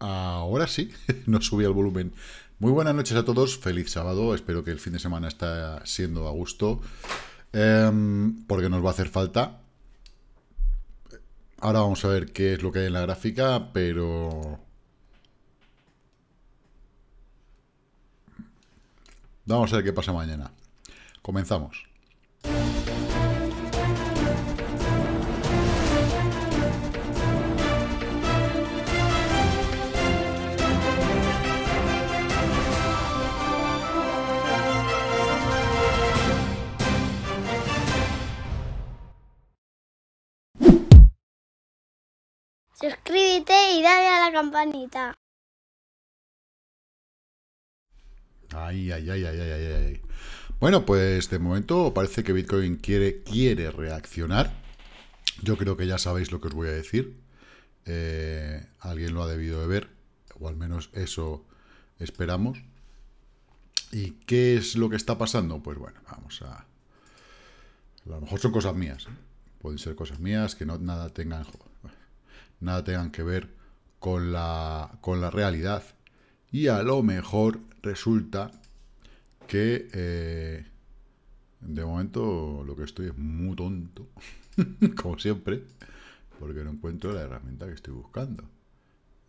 Ahora sí, no subí el volumen. Muy buenas noches a todos, feliz sábado, espero que el fin de semana está siendo a gusto, em, porque nos va a hacer falta. Ahora vamos a ver qué es lo que hay en la gráfica, pero... Vamos a ver qué pasa mañana. Comenzamos. campanita. Ay, ay, ay, ay, ay, ay, Bueno, pues de momento parece que Bitcoin quiere, quiere reaccionar. Yo creo que ya sabéis lo que os voy a decir. Eh, alguien lo ha debido de ver, o al menos eso esperamos. ¿Y qué es lo que está pasando? Pues bueno, vamos a... A lo mejor son cosas mías. ¿eh? Pueden ser cosas mías que no nada tengan, nada tengan que ver con la, con la realidad. Y a lo mejor resulta que eh, de momento lo que estoy es muy tonto, como siempre, porque no encuentro la herramienta que estoy buscando.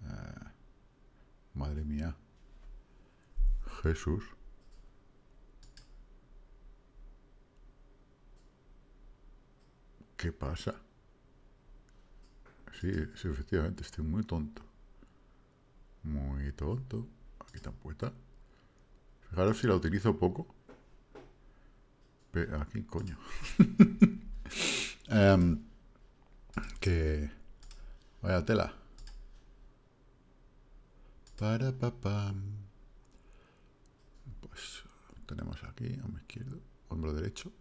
Eh, madre mía. Jesús. ¿Qué pasa? Sí, sí, efectivamente, estoy muy tonto. Muy tonto. Aquí tampoco está. Fijaros si la utilizo poco. Pero aquí, coño. Em, que... Vaya tela. Para papá. Pues tenemos aquí, hombro izquierdo, hombro derecho.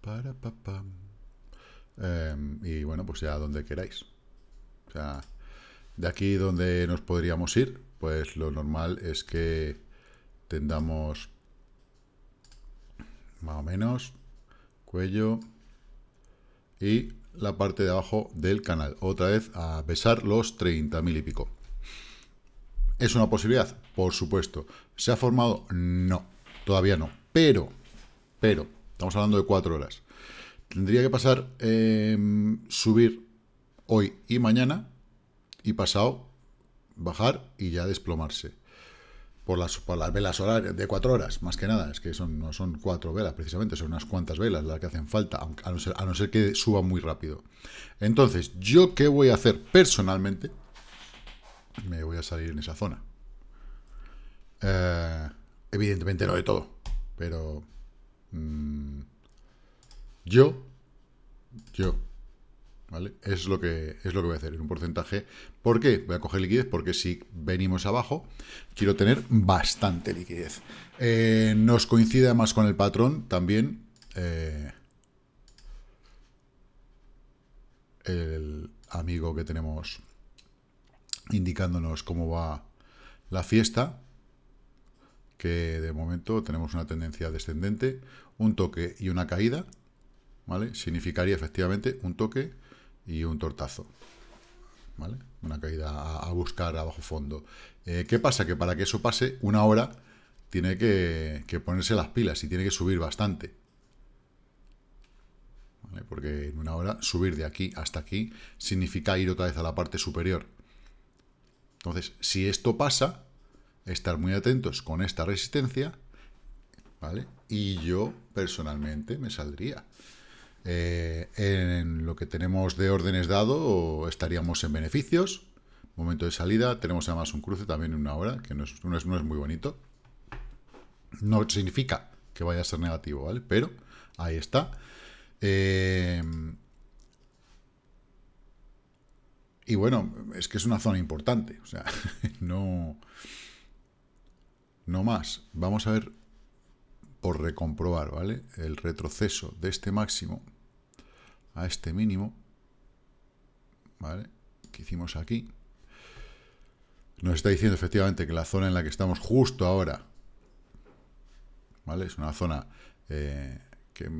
Para papá. Em, y bueno, pues ya donde queráis. O de aquí donde nos podríamos ir, pues lo normal es que tendamos más o menos cuello y la parte de abajo del canal. Otra vez a besar los mil y pico. ¿Es una posibilidad? Por supuesto. ¿Se ha formado? No, todavía no. Pero, pero, estamos hablando de cuatro horas. Tendría que pasar, em, subir hoy y mañana y pasado bajar y ya desplomarse. Por las, las velas horarias de cuatro horas, más que nada, es que no son cuatro velas precisamente, son unas cuantas velas las que hacen falta, a no, ser, que suba muy rápido. Entonces, ¿yo qué voy a hacer personalmente? Me voy a salir en esa zona. Eh, evidentemente no de todo, pero... Mm, yo, yo, es lo, que, es lo que voy a hacer en un porcentaje. ¿Por qué? Voy a coger liquidez porque si venimos abajo, quiero tener bastante liquidez. Eh, nos coincide más con el patrón también. Eh, el amigo que tenemos indicándonos cómo va la fiesta, que de momento tenemos una tendencia descendente, un toque y una caída, ¿vale? Significaría efectivamente un toque y un tortazo. ¿Vale? Una caída a, buscar a fondo. Eh, ¿Qué pasa? Que para que eso pase, una hora tiene que, ponerse las pilas y tiene que subir bastante. Porque en una hora subir de aquí hasta aquí significa ir otra vez a la parte superior. Entonces, si esto pasa, estar muy atentos con esta resistencia, ¿vale? Y yo personalmente me saldría. Eh, en lo que tenemos de órdenes dado estaríamos en beneficios, momento de salida, tenemos además un cruce también en una hora, que no es, muy bonito. No significa que vaya a ser negativo, ¿vale? Pero ahí está. Eh, y bueno, es que es una zona importante, o sea, no, no más. Vamos a ver por recomprobar, ¿vale? El retroceso de este máximo a este mínimo, ¿vale? Que hicimos aquí. Nos está diciendo efectivamente que la zona en la que estamos justo ahora, ¿vale? Es una zona eh, que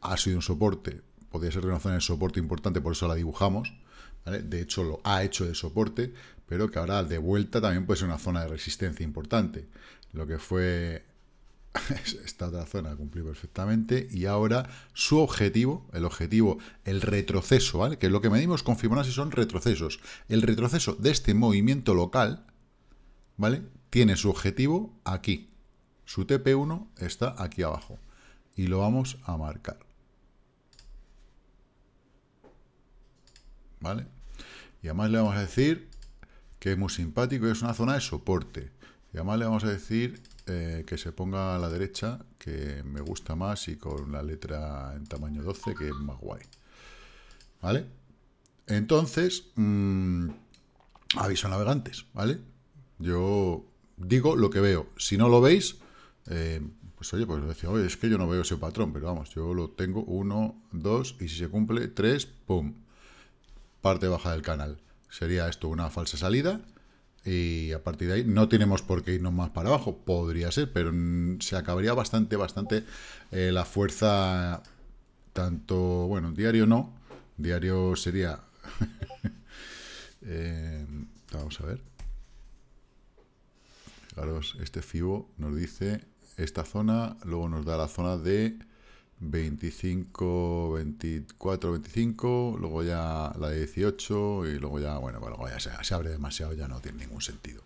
ha sido un soporte, podría ser una zona de soporte importante, por eso la dibujamos, De hecho, lo ha hecho de soporte, pero que ahora de vuelta también puede ser una zona de resistencia importante. Lo que fue esta otra zona cumplió perfectamente y ahora su objetivo, el objetivo, el retroceso, ¿vale? Que es lo que medimos con Fibonacci son retrocesos. El retroceso de este movimiento local, ¿vale? Tiene su objetivo aquí. Su TP1 está aquí abajo. Y lo vamos a marcar. ¿Vale? Y además le vamos a decir que es muy simpático es una zona de soporte. Y además le vamos a decir eh, que se ponga a la derecha, que me gusta más, y con la letra en tamaño 12, que es más guay. ¿Vale? Entonces, mm, aviso navegantes, ¿vale? Yo digo lo que veo. Si no lo veis, eh, pues oye, pues decía, oye, es que yo no veo ese patrón, pero vamos, yo lo tengo 1, 2, y si se cumple 3, ¡pum! Parte baja del canal. Sería esto una falsa salida, y a partir de ahí no tenemos por qué irnos más para abajo, podría ser, pero se acabaría bastante, bastante eh, la fuerza, tanto, bueno, diario no, diario sería, eh, vamos a ver, fijaros, este FIBO nos dice esta zona, luego nos da la zona de 25, 24, 25, luego ya la de 18 y luego ya, bueno, pues ya se, abre demasiado, ya no tiene ningún sentido.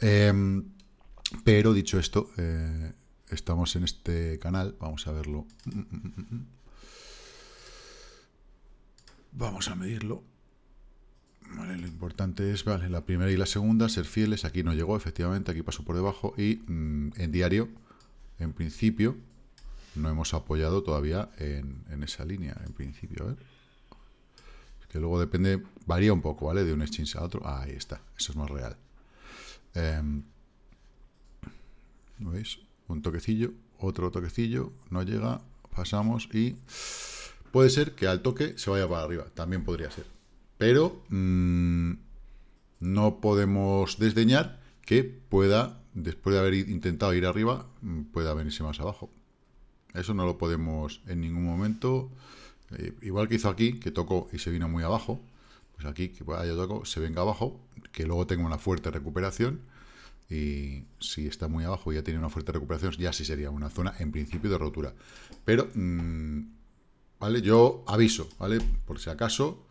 Em, pero dicho esto, eh, estamos en este canal, vamos a verlo. Vamos a medirlo. lo importante es, vale, la primera y la segunda, ser fieles, aquí no llegó, efectivamente, aquí pasó por debajo y mm, en diario, en principio, no hemos apoyado todavía en, esa línea, en principio. ¿eh? Que luego depende, varía un poco, ¿vale? De un exchange a otro. ahí está, eso es más real. Em, veis? Un toquecillo, otro toquecillo, no llega, pasamos y puede ser que al toque se vaya para arriba, también podría ser. Pero mm, no podemos desdeñar que pueda, después de haber intentado ir arriba, mm, pueda venirse más abajo. Eso no lo podemos en ningún momento. Eh, igual que hizo aquí, que tocó y se vino muy abajo. Pues aquí, que pues se venga abajo, que luego tenga una fuerte recuperación. Y si está muy abajo y ya tiene una fuerte recuperación, ya sí sería una zona en principio de rotura. Pero, mm, ¿vale? Yo aviso, ¿vale? Por si acaso,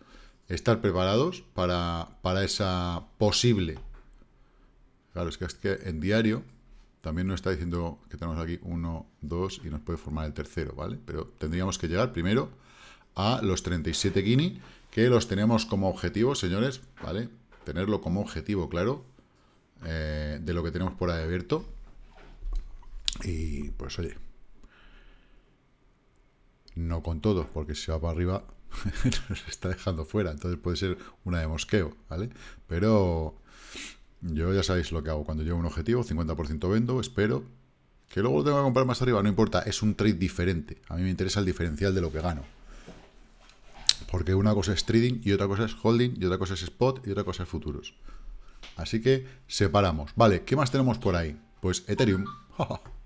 estar preparados para, para esa posible. Claro, es que, es que en diario también nos está diciendo que tenemos aquí 1, 2 y nos puede formar el tercero, ¿vale? Pero tendríamos que llegar primero a los 37 guini, que los tenemos como objetivo, señores, ¿vale? Tenerlo como objetivo, claro, eh, de lo que tenemos por abierto. Y pues oye, no con todo porque si va para arriba nos está dejando fuera, entonces puede ser una de mosqueo, ¿vale? Pero yo ya sabéis lo que hago. Cuando llevo un objetivo, 50% vendo, espero. Que luego lo tengo que comprar más arriba, no importa. Es un trade diferente. A mí me interesa el diferencial de lo que gano. Porque una cosa es trading y otra cosa es holding y otra cosa es spot y otra cosa es futuros. Así que separamos. Vale, ¿qué más tenemos por ahí? Pues Ethereum.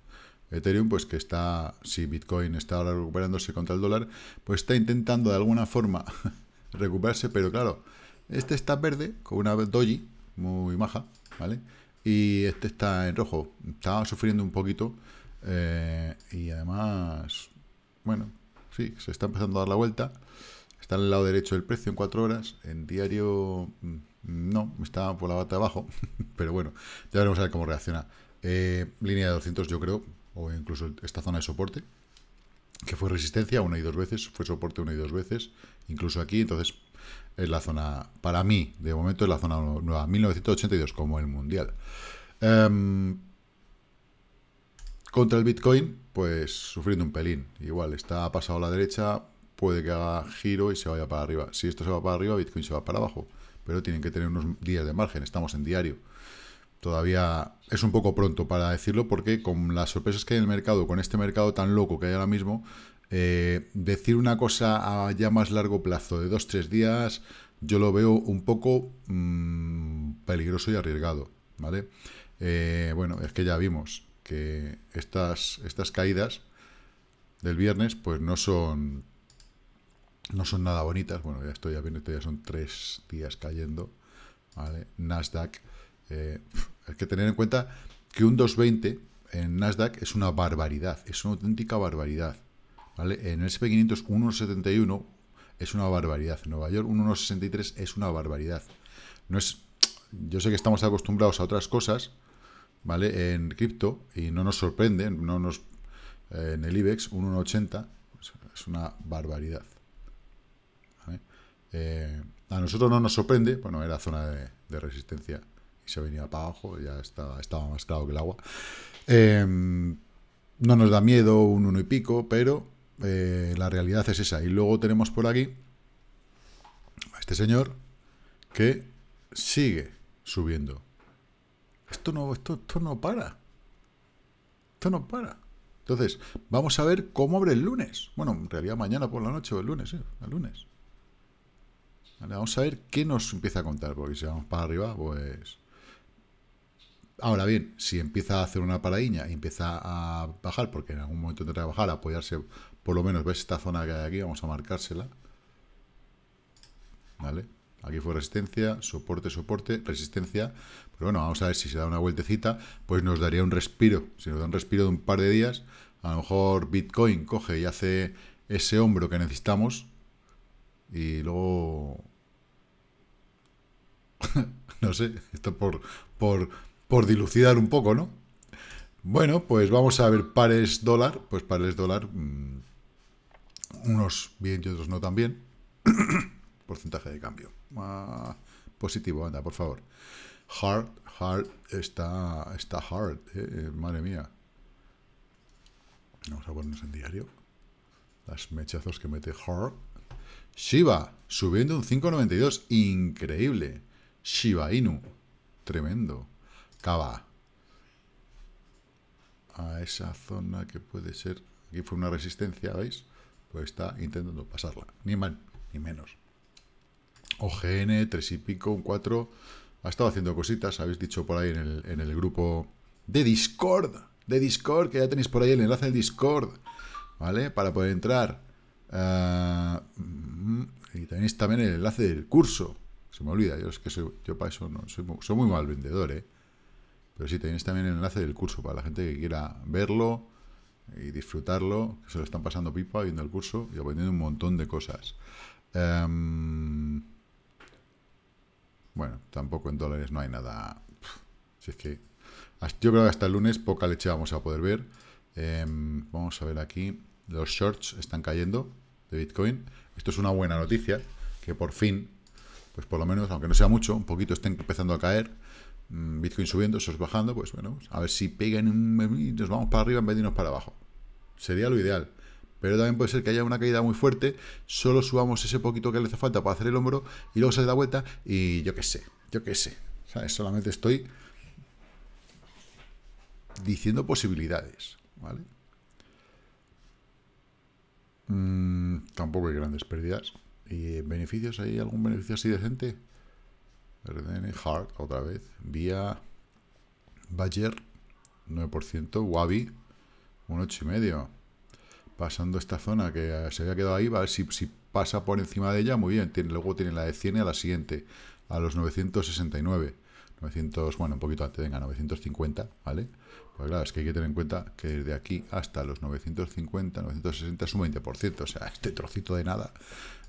Ethereum, pues que está, si Bitcoin está ahora recuperándose contra el dólar, pues está intentando de alguna forma recuperarse, pero claro, este está verde con una doji, muy maja, ¿vale? Y este está en rojo, estaba sufriendo un poquito eh, y además, bueno, sí, se está empezando a dar la vuelta. Está en el lado derecho del precio en 4 horas, en diario mm, no, está por la bata abajo, pero bueno, ya veremos a ver cómo reacciona. Eh, línea de 200 yo creo, o incluso esta zona de soporte, que fue resistencia una y dos veces, fue soporte una y dos veces, incluso aquí, entonces es la zona, para mí, de momento es la zona nueva, 1982, como el mundial. Em, contra el Bitcoin, pues sufriendo un pelín, igual, está pasado a la derecha, puede que haga giro y se vaya para arriba. Si esto se va para arriba, Bitcoin se va para abajo, pero tienen que tener unos días de margen, estamos en diario. Todavía es un poco pronto para decirlo porque con las sorpresas que hay en el mercado, con este mercado tan loco que hay ahora mismo, eh, decir una cosa a ya más largo plazo de dos, tres días, yo lo veo un poco mm, peligroso y arriesgado, ¿vale? Eh, bueno, es que ya vimos que estas, estas caídas del viernes, pues no son no son nada bonitas. Bueno, ya estoy ya ya son tres días cayendo, Nasdaq eh, hay que tener en cuenta que un 220 en Nasdaq es una barbaridad, es una auténtica barbaridad. ¿vale? En el SP500 1,71 es una barbaridad. En Nueva York 1,63 es una barbaridad. No es, yo sé que estamos acostumbrados a otras cosas, ¿vale? En cripto y no nos sorprende, no nos, eh, en el IBEX 1,80 pues, es una barbaridad. Eh, a nosotros no nos sorprende, bueno, era zona de resistencia y se venía para abajo, ya estaba, estaba más claro que el agua. Em, no nos da miedo un uno y pico, pero eh, la realidad es esa. Y luego tenemos por aquí a este señor que sigue subiendo. Esto no, esto, esto no para. Esto no para. Entonces, vamos a ver cómo abre el lunes. Bueno, en realidad mañana por la noche o el lunes, eh, el lunes. vamos a ver qué nos empieza a contar, porque si vamos para arriba, pues Ahora bien, si empieza a hacer una paradiña y empieza a bajar, porque en algún momento tendrá que bajar, apoyarse, por lo menos, ¿ves esta zona que hay aquí? Vamos a marcársela. ¿Vale? Aquí fue resistencia, soporte, soporte, resistencia. Pero bueno, vamos a ver si se da una vueltecita, pues nos daría un respiro. Si nos da un respiro de un par de días, a lo mejor Bitcoin coge y hace ese hombro que necesitamos y luego... no sé, esto por, por por dilucidar un poco, ¿no? Bueno, pues vamos a ver pares dólar, pues pares dólar, mm, unos bien y otros no tan bien. Porcentaje de cambio. Ah, positivo, anda, por favor. Hard, hard, está, está hard, eh, eh, madre mía. Vamos a ponernos en diario. Las mechazos que mete hard. Shiba, subiendo un 5,92. Increíble. Shiba Inu. Tremendo cava a esa zona que puede ser... Aquí fue una resistencia, ¿veis? Pues está intentando pasarla. Ni mal, ni menos. OGN, tres y pico, un 4. Ha estado haciendo cositas, habéis dicho por ahí en el, grupo de Discord. De Discord, que ya tenéis por ahí el enlace del Discord. ¿Vale? Para poder entrar. Ah, y tenéis también el enlace del curso. Se me olvida, yo es que yo para eso no, soy, soy muy mal vendedor, ¿eh? Pero sí, tenéis también el enlace del curso para la gente que quiera verlo y disfrutarlo, que se lo están pasando pipa viendo el curso y aprendiendo un montón de cosas. Em, bueno, tampoco en dólares no hay nada. Si es que yo creo que hasta el lunes poca leche vamos a poder ver. Em, vamos a ver aquí. Los shorts están cayendo de Bitcoin. Esto es una buena noticia. Que por fin, pues por lo menos, aunque no sea mucho, un poquito estén empezando a caer. Mm, Bitcoin subiendo, esos bajando, pues bueno, a ver si pegan y nos vamos para arriba en vez de para abajo. Sería lo ideal. Pero también puede ser que haya una caída muy fuerte, solo subamos ese poquito que le hace falta para hacer el hombro y luego se da vuelta y yo qué sé, yo qué sé. Solamente estoy diciendo posibilidades, ¿vale? Mm, tampoco hay grandes pérdidas. ¿Y beneficios? ¿Hay algún beneficio así decente? Hard otra vez, Vía, Bayer 9%, Wabi y medio Pasando esta zona que eh, se había quedado ahí, va si, pasa por encima de ella, muy bien. luego tiene la de 100 a la siguiente, a los 969. 900, bueno, un poquito antes, venga, 950, ¿vale? Pues claro, es que hay que tener en cuenta que desde aquí hasta los 950, 960 es un 20%, o sea, este trocito de nada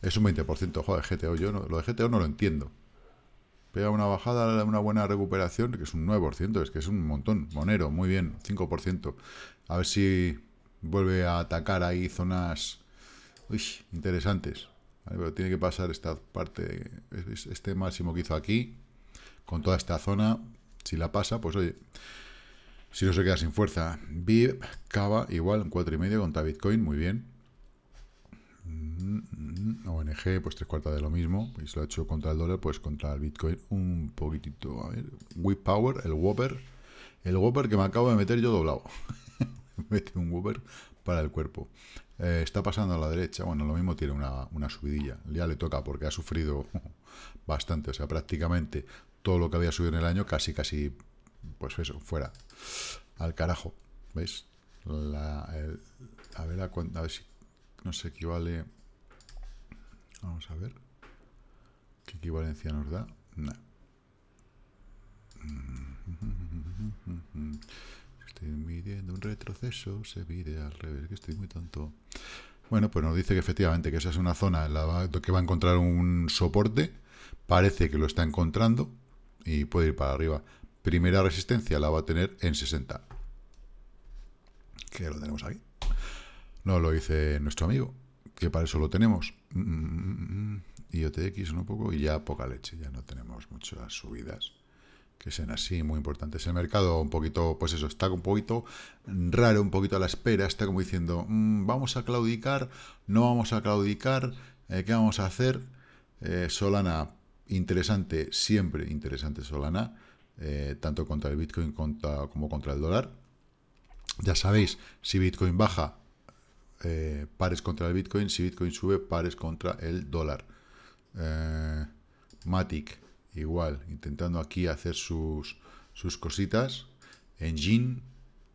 es un 20%, joder, GTO, yo no, lo de GTO no lo entiendo, Pega una bajada, una buena recuperación, que es un 9%, es que es un montón. Monero, muy bien, 5%. A ver si vuelve a atacar ahí zonas interesantes. pero tiene que pasar esta parte, este máximo que hizo aquí, con toda esta zona. Si la pasa, pues oye, si no se queda sin fuerza. VIP, Cava, igual, un 4,5 contra Bitcoin, muy bien. Mm, mm, ONG, pues tres cuartas de lo mismo. Y si lo ha hecho contra el dólar, pues contra el Bitcoin un poquitito. A ver, power el Whopper. El Whopper que me acabo de meter yo doblado. Mete un Whopper para el cuerpo. Eh, está pasando a la derecha. Bueno, lo mismo tiene una, una subidilla. Ya le toca porque ha sufrido bastante. O sea, prácticamente todo lo que había subido en el año, casi, casi, pues eso, fuera. Al carajo. ¿Veis? a, ver a, a ver si nos equivale... Vamos a ver. ¿Qué equivalencia nos da? Estoy midiendo un retroceso, se mide al revés, que estoy muy tanto Bueno, pues nos dice que efectivamente que esa es una zona en la que va a encontrar un soporte. Parece que lo está encontrando y puede ir para arriba. Primera resistencia la va a tener en 60. Que lo tenemos aquí. No, lo dice nuestro amigo, que para eso lo tenemos. Mm, mm, mm, IOTX un poco y ya poca leche, ya no tenemos muchas subidas que sean así muy importantes. El mercado un poquito, pues eso, está un poquito raro, un poquito a la espera, está como diciendo, vamos a claudicar, no vamos a claudicar, eh, ¿qué vamos a hacer? Eh, Solana, interesante, siempre interesante Solana, eh, tanto contra el Bitcoin como contra el dólar. Ya sabéis, si Bitcoin baja, eh, pares contra el Bitcoin. Si Bitcoin sube, pares contra el dólar. Eh, Matic, igual, intentando aquí hacer sus, sus cositas. Engine,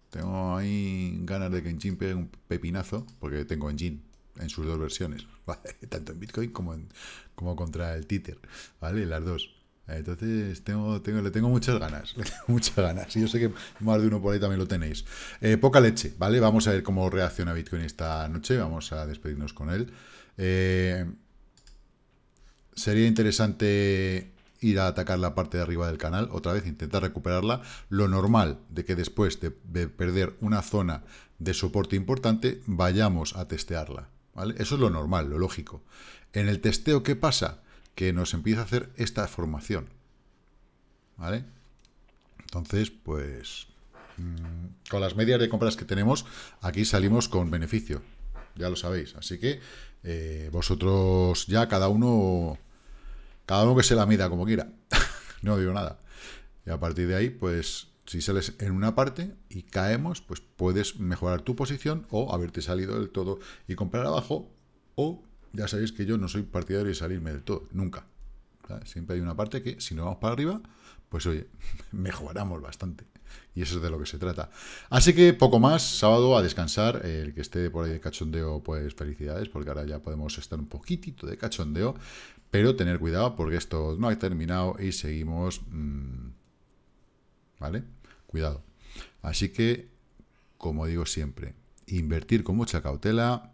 tengo ahí ganas de que Engine pegue un pepinazo, porque tengo Engine en sus dos versiones, tanto en Bitcoin como, en, como contra el Tether, ¿vale? Las dos. Entonces le tengo muchas ganas, le tengo muchas ganas. Y yo sé que más de uno por ahí también lo tenéis. Eh, poca leche, ¿vale? Vamos a ver cómo reacciona Bitcoin esta noche. Vamos a despedirnos con él. Eh, sería interesante ir a atacar la parte de arriba del canal, otra vez intentar recuperarla. Lo normal de que después de, de perder una zona de soporte importante, vayamos a testearla. ¿vale? Eso es lo normal, lo lógico. En el testeo, ¿qué pasa? que nos empieza a hacer esta formación. ¿Vale? Entonces, pues mm, con las medias de compras que tenemos, aquí salimos con beneficio. Ya lo sabéis. Así que eh, vosotros ya cada uno, cada uno que se la mida como quiera. no digo nada. Y a partir de ahí, pues si sales en una parte y caemos, pues puedes mejorar tu posición o haberte salido del todo y comprar abajo o ya sabéis que yo no soy partidario de salirme del todo, nunca. Siempre hay una parte que, si no vamos para arriba, pues oye, mejoramos bastante. Y eso es de lo que se trata. Así que poco más, sábado a descansar. El que esté por ahí de cachondeo, pues felicidades, porque ahora ya podemos estar un poquitito de cachondeo. Pero tener cuidado porque esto no ha terminado y seguimos... Mm, ¿Vale? Cuidado. Así que, como digo siempre, invertir con mucha cautela